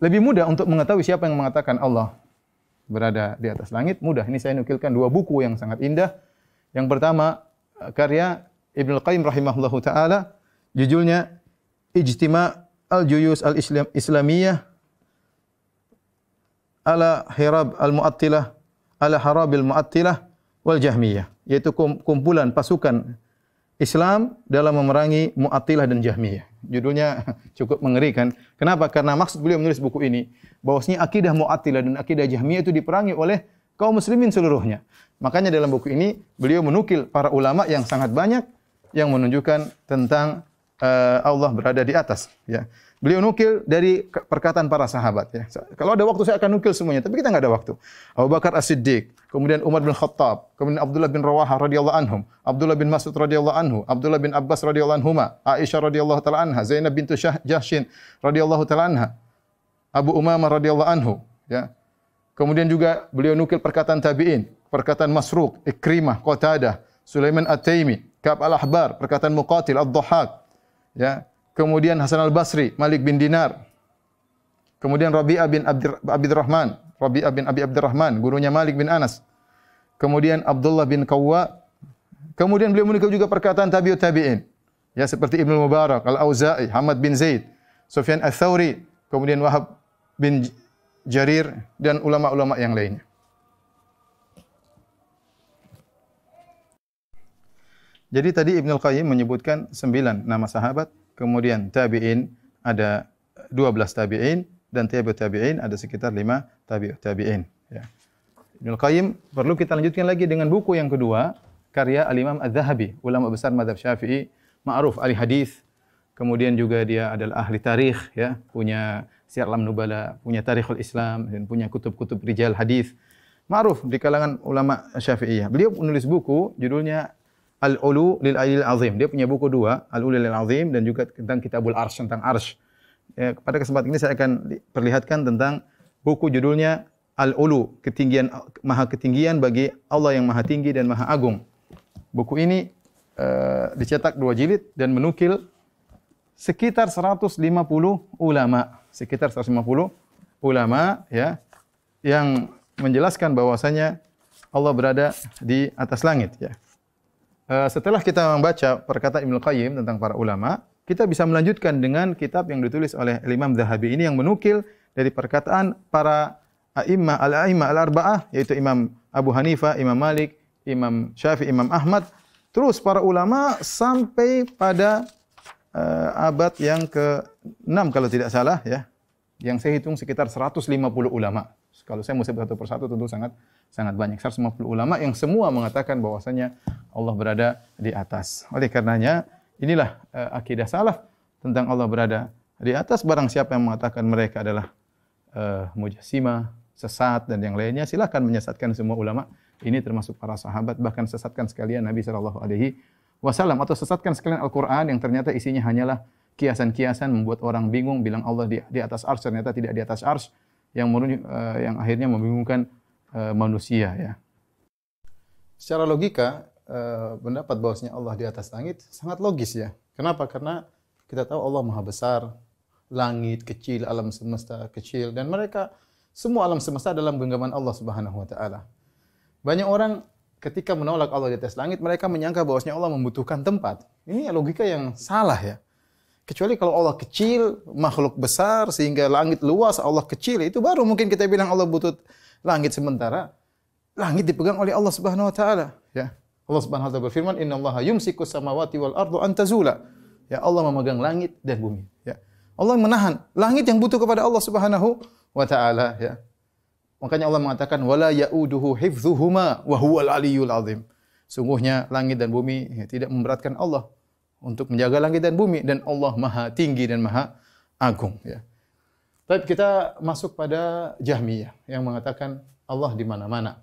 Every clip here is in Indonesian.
Lebih mudah untuk mengetahui siapa yang mengatakan Allah berada di atas langit, mudah. Ini saya nukilkan dua buku yang sangat indah. Yang pertama, eh, karya al Qayyim rahimahullah taala, judulnya Ijtima' Al-Juyus Al-Islamiyah ala Hirab Al-Mu'attilah ala Harabil Mu'attilah wal Jahmiyah, yaitu kumpulan pasukan Islam dalam memerangi Mu'attilah dan Jahmiyah. Judulnya cukup mengerikan. Kenapa? Karena maksud beliau menulis buku ini bahwasanya akidah Mu'tazilah dan akidah Jahmiyah itu diperangi oleh kaum muslimin seluruhnya. Makanya dalam buku ini beliau menukil para ulama yang sangat banyak yang menunjukkan tentang uh, Allah berada di atas, ya. Beliau nukil dari perkataan para sahabat. Ya. Kalau ada waktu saya akan nukil semuanya, tapi kita nggak ada waktu. Abu Bakar As Siddiq, kemudian Umar bin Khattab, kemudian Abdullah bin Rawaha radhiyallahu anhum, Abdullah bin Mas'ud radhiyallahu anhu, Abdullah bin Abbas radhiyallahu anhuma, Aisyah radhiyallahu taala anha, Zainab bintu Jahsyin radhiyallahu taala anha, Abu Umamah radhiyallahu anhu, ya. Kemudian juga beliau nukil perkataan tabi'in, perkataan Masruq, Ikrimah, Qatadah, Sulaiman At-Taimi, Ka'ab Al-Ahbar, perkataan Muqatil, Ad-Dhahhak, ya kemudian Hasan al-Basri, Malik bin Dinar, kemudian Rabi'ah bin Abdir, Abdirrahman, Rabi'ah bin Abi Abdurrahman, gurunya Malik bin Anas, kemudian Abdullah bin Kawwa, kemudian beliau menikah juga perkataan tabi'ut tabi'in, ya seperti Ibnu Mubarak, Al-Auza'i, Hamad bin Zaid, Sufyan al-Thawri, kemudian Wahab bin Jarir, dan ulama-ulama yang lainnya. Jadi tadi Ibnu Qayyim menyebutkan sembilan nama sahabat, kemudian tabi'in ada 12 tabi'in dan tabi'ut tabi'in ada sekitar 5 tabi'ut tabi'in ya. Ibnu Qayyim perlu kita lanjutkan lagi dengan buku yang kedua karya Al-Imam Az-Zahabi, ulama besar mazhab Syafi'i, ma'ruf ahli hadis. Kemudian juga dia adalah ahli tarikh ya, punya Syiar lam Nubala, punya Tarikhul Islam dan punya kutub-kutub rijal hadis. Ma'ruf di kalangan ulama Syafi'iyah. Beliau menulis buku judulnya Al-Ulu lil Alil Azim. Dia punya buku dua, Al-Ulu lil Azim dan juga tentang Kitabul Arsh, tentang Arsh. Ya, pada kesempatan ini saya akan perlihatkan tentang buku judulnya Al-Ulu, ketinggian maha ketinggian bagi Allah yang maha tinggi dan maha agung. Buku ini uh, dicetak dua jilid dan menukil sekitar 150 ulama, sekitar 150 ulama ya yang menjelaskan bahwasanya Allah berada di atas langit ya. Eh, setelah kita membaca perkataan Ibnu Qayyim tentang para ulama, kita bisa melanjutkan dengan kitab yang ditulis oleh Imam Zahabi ini yang menukil dari perkataan para a'immah al-a'immah al-arba'ah yaitu Imam Abu hanifa Imam Malik, Imam Syafi'i, Imam Ahmad, terus para ulama sampai pada uh, abad yang ke-6 kalau tidak salah ya, yang saya hitung sekitar 150 ulama. Kalau saya mau sebut satu persatu tentu sangat sangat banyak. 150 ulama yang semua mengatakan bahwasanya Allah berada di atas. Oleh karenanya inilah uh, akidah salaf tentang Allah berada di atas barang siapa yang mengatakan mereka adalah uh, eh, mujassimah, sesat dan yang lainnya silakan menyesatkan semua ulama. Ini termasuk para sahabat bahkan sesatkan sekalian Nabi sallallahu alaihi wasallam atau sesatkan sekalian Al-Qur'an yang ternyata isinya hanyalah kiasan-kiasan membuat orang bingung bilang Allah di, di atas ars ternyata tidak di atas ars yang merujuk, uh, yang akhirnya membingungkan uh, manusia ya. Secara logika uh, pendapat bahwasanya Allah di atas langit sangat logis ya. Kenapa? Karena kita tahu Allah Maha Besar, langit kecil, alam semesta kecil dan mereka semua alam semesta dalam genggaman Allah Subhanahu wa taala. Banyak orang ketika menolak Allah di atas langit mereka menyangka bahwasanya Allah membutuhkan tempat. Ini logika yang salah ya. Kecuali kalau Allah kecil, makhluk besar sehingga langit luas, Allah kecil itu baru mungkin kita bilang Allah butuh langit sementara. Langit dipegang oleh Allah Subhanahu wa taala, ya. Allah Subhanahu wa taala berfirman, inna "Innallaha yumsiku samawati wal ardu antazula Ya Allah memegang langit dan bumi, ya. Allah menahan langit yang butuh kepada Allah Subhanahu wa taala, ya. Makanya Allah mengatakan wala yauduhu hifzuhuma wa huwal aliyul azim. Sungguhnya langit dan bumi ya, tidak memberatkan Allah untuk menjaga langit dan bumi dan Allah Maha Tinggi dan Maha Agung ya. Tapi kita masuk pada Jahmiyah yang mengatakan Allah di mana-mana.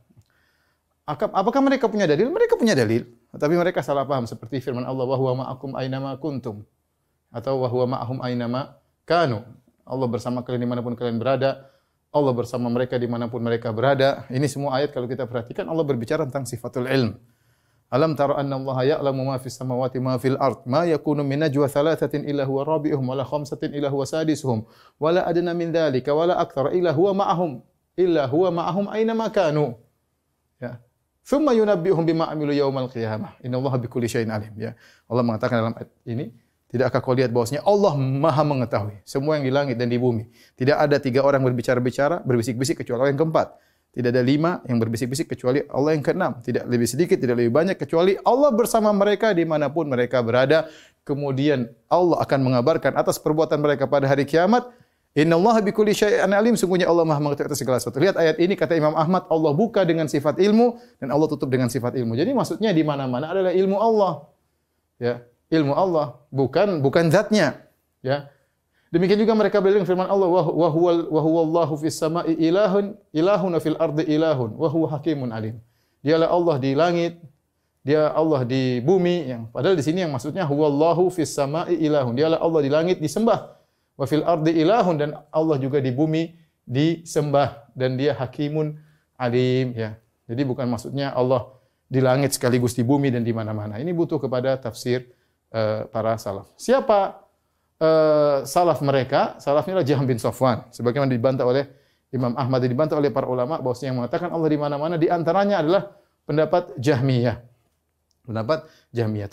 Apakah mereka punya dalil? Mereka punya dalil, tapi mereka salah paham seperti firman Allah wa ma'akum ainama kuntum atau wa ainama kanu. Allah bersama kalian dimanapun kalian berada. Allah bersama mereka dimanapun mereka berada. Ini semua ayat kalau kita perhatikan Allah berbicara tentang sifatul ilm. Alam tara anna Allah ya'lamu ma fis samawati ma fil ard ma yakunu min najwa thalathatin illa huwa rabi'uhum wala khamsatin illa huwa sadisuhum wala adna min dhalika wala akthara illa huwa ma'ahum illa huwa ma'ahum aina ma kanu ya thumma yunabbihum bima amilu yawmal qiyamah Allah bikulli shay'in alim ya Allah mengatakan dalam ayat ini Tidakkah kau lihat bahwasanya Allah Maha mengetahui semua yang di langit dan di bumi. Tidak ada tiga orang berbicara-bicara, berbisik-bisik kecuali orang yang keempat. Tidak ada lima yang berbisik-bisik kecuali Allah yang keenam. Tidak lebih sedikit, tidak lebih banyak kecuali Allah bersama mereka dimanapun mereka berada. Kemudian Allah akan mengabarkan atas perbuatan mereka pada hari kiamat. Inna Allah bi kulli syai'in alim. Sungguhnya Allah Maha mengetahui atas segala sesuatu. Lihat ayat ini kata Imam Ahmad, Allah buka dengan sifat ilmu dan Allah tutup dengan sifat ilmu. Jadi maksudnya di mana-mana adalah ilmu Allah. Ya, ilmu Allah, bukan bukan zatnya. Ya. Demikian juga mereka berdalil firman Allah wa huwa wa fis sama'i ilahun ilahun fil ardi ilahun wa huwa hakimun alim. Dialah Allah di langit, dia Allah di bumi yang padahal di sini yang maksudnya huwallahu fis sama'i ilahun. Dialah Allah di langit disembah. Wa fil ardi ilahun dan Allah juga di bumi disembah dan dia hakimun alim ya. Jadi bukan maksudnya Allah di langit sekaligus di bumi dan di mana-mana. Ini butuh kepada tafsir uh, para salaf. Siapa uh, salaf mereka, salafnya adalah Jaham bin Sofwan. Sebagaimana dibantah oleh Imam Ahmad dibantah oleh para ulama bahwasanya yang mengatakan Allah di mana-mana di antaranya adalah pendapat Jahmiyah. Pendapat Jahmiyah.